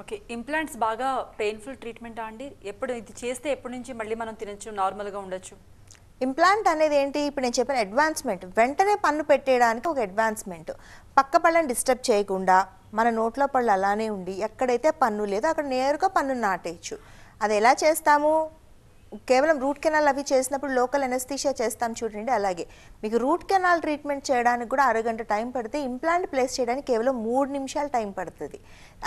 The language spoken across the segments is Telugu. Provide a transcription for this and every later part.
ఓకే ఇంప్లాంట్స్ బాగా పెయిన్ఫుల్ ట్రీట్మెంట్ అండి ఎప్పుడు ఇది చేస్తే ఎప్పటి నుంచి మళ్ళీ మనం తినచ్చు నార్మల్గా ఉండొచ్చు ఇంప్లాంట్ అనేది ఏంటి ఇప్పుడు నేను చెప్పిన అడ్వాన్స్మెంట్ వెంటనే పన్ను పెట్టేయడానికి ఒక అడ్వాన్స్మెంట్ పక్క పళ్ళని డిస్టర్బ్ చేయకుండా మన నోట్లో పళ్ళు అలానే ఉండి ఎక్కడైతే పన్ను లేదో అక్కడ నేరుగా పన్ను నాటేయచ్చు అది ఎలా చేస్తాము కేవలం రూట్ కెనాల్ అవి చేసినప్పుడు లోకల్ ఎనస్థీషియా చేస్తాం చూడండి అలాగే మీకు రూట్ కెనాల్ ట్రీట్మెంట్ చేయడానికి కూడా అరగంట టైం పడితే ఇంప్లాంట్ ప్లేస్ చేయడానికి కేవలం మూడు నిమిషాలు టైం పడుతుంది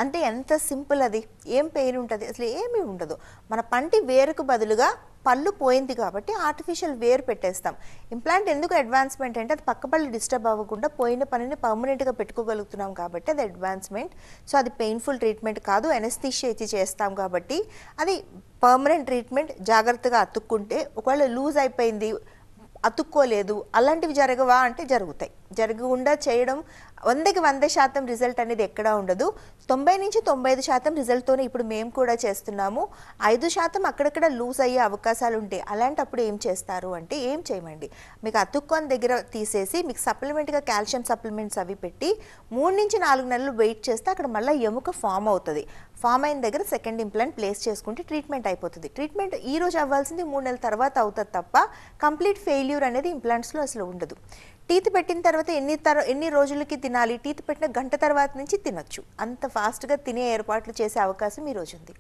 అంటే ఎంత సింపుల్ అది ఏం పెయిన్ ఉంటుంది అసలు ఏమీ ఉండదు మన పంటి వేరుకు బదులుగా పళ్ళు పోయింది కాబట్టి ఆర్టిఫిషియల్ వేర్ పెట్టేస్తాం ఇంప్లాంట్ ఎందుకు అడ్వాన్స్మెంట్ అంటే అది పక్క పళ్ళు డిస్టర్బ్ అవ్వకుండా పోయిన పనిని పర్మనెంట్గా పెట్టుకోగలుగుతున్నాం కాబట్టి అది అడ్వాన్స్మెంట్ సో అది పెయిన్ఫుల్ ట్రీట్మెంట్ కాదు ఎనస్థీషియా ఇచ్చి చేస్తాం కాబట్టి అది పర్మనెంట్ ట్రీట్మెంట్ జాగ్రత్తగా అతుక్కుంటే ఒకవేళ లూజ్ అయిపోయింది అతుక్కోలేదు అలాంటివి జరగవా అంటే జరుగుతాయి జరగకుండా చేయడం వందకి వంద శాతం రిజల్ట్ అనేది ఎక్కడా ఉండదు తొంభై నుంచి తొంభై ఐదు శాతం రిజల్ట్తోనే ఇప్పుడు మేము కూడా చేస్తున్నాము ఐదు శాతం అక్కడక్కడ లూజ్ అయ్యే అవకాశాలు ఉంటాయి అలాంటప్పుడు ఏం చేస్తారు అంటే ఏం చేయమండి మీకు అతుక్కొని దగ్గర తీసేసి మీకు సప్లిమెంట్గా కాల్షియం సప్లిమెంట్స్ అవి పెట్టి మూడు నుంచి నాలుగు నెలలు వెయిట్ చేస్తే అక్కడ మళ్ళీ ఎముక ఫామ్ అవుతుంది ఫామ్ అయిన దగ్గర సెకండ్ ఇంప్లాంట్ ప్లేస్ చేసుకుంటే ట్రీట్మెంట్ అయిపోతుంది ట్రీట్మెంట్ ఈ రోజు అవ్వాల్సింది మూడు నెలల తర్వాత అవుతుంది తప్ప కంప్లీట్ ఫెయిల్యూర్ అనేది ఇంప్లాంట్స్లో అసలు ఉండదు టీత్ పెట్టిన తర్వాత ఎన్ని తర ఎన్ని రోజులకి తినాలి టీత్ పెట్టిన గంట తర్వాత నుంచి తినొచ్చు అంత ఫాస్ట్గా తినే ఏర్పాట్లు చేసే అవకాశం ఈరోజు ఉంది